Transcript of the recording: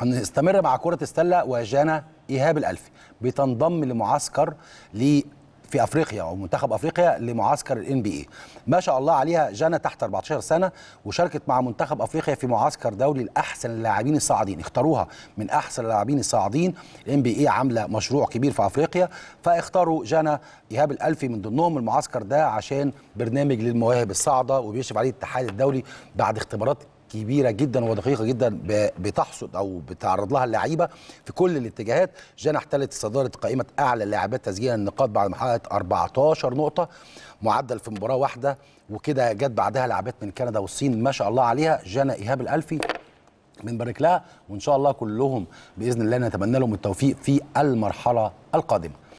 هنستمر مع كرة السلة وجانا إيهاب الألفي بتنضم لمعسكر ل في افريقيا او منتخب افريقيا لمعسكر الان بي اي ما شاء الله عليها جانا تحت 14 سنه وشاركت مع منتخب افريقيا في معسكر دولي لاحسن اللاعبين الصاعدين اختاروها من احسن اللاعبين الصاعدين الان بي اي عامله مشروع كبير في افريقيا فاختاروا جانا ايهاب الالفي من ضمنهم المعسكر ده عشان برنامج للمواهب الصاعده وبيشرف عليه الاتحاد الدولي بعد اختبارات كبيره جدا ودقيقه جدا بتحصد او بتعرض لها اللعيبه في كل الاتجاهات جانا احتلت صداره قائمه اعلى اللاعبات تسجيل النقاط بعد ما حققت 14 نقطه معدل في مباراه واحده وكده جت بعدها لعبات من كندا والصين ما شاء الله عليها جانا ايهاب الالفي بنبارك لها وان شاء الله كلهم باذن الله نتمنى لهم التوفيق في المرحله القادمه